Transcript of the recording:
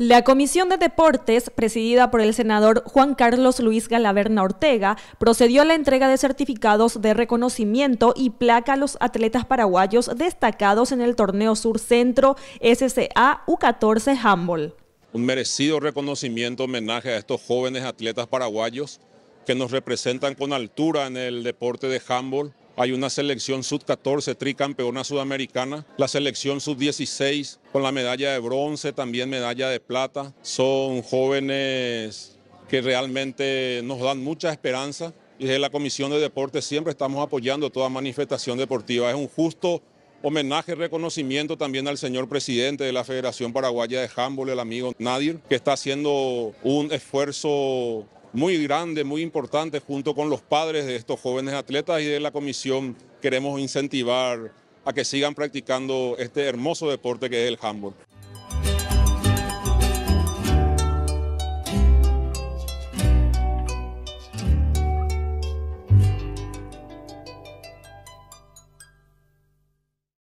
La Comisión de Deportes, presidida por el senador Juan Carlos Luis Galaverna Ortega, procedió a la entrega de certificados de reconocimiento y placa a los atletas paraguayos destacados en el torneo Sur Centro SCA U14 Humboldt. Un merecido reconocimiento, homenaje a estos jóvenes atletas paraguayos que nos representan con altura en el deporte de Humboldt hay una selección sub-14 tricampeona sudamericana, la selección sub-16 con la medalla de bronce, también medalla de plata. Son jóvenes que realmente nos dan mucha esperanza. Y desde la Comisión de Deportes siempre estamos apoyando toda manifestación deportiva. Es un justo homenaje, reconocimiento también al señor presidente de la Federación Paraguaya de Handball, el amigo Nadir, que está haciendo un esfuerzo muy grande, muy importante, junto con los padres de estos jóvenes atletas y de la comisión queremos incentivar a que sigan practicando este hermoso deporte que es el handball.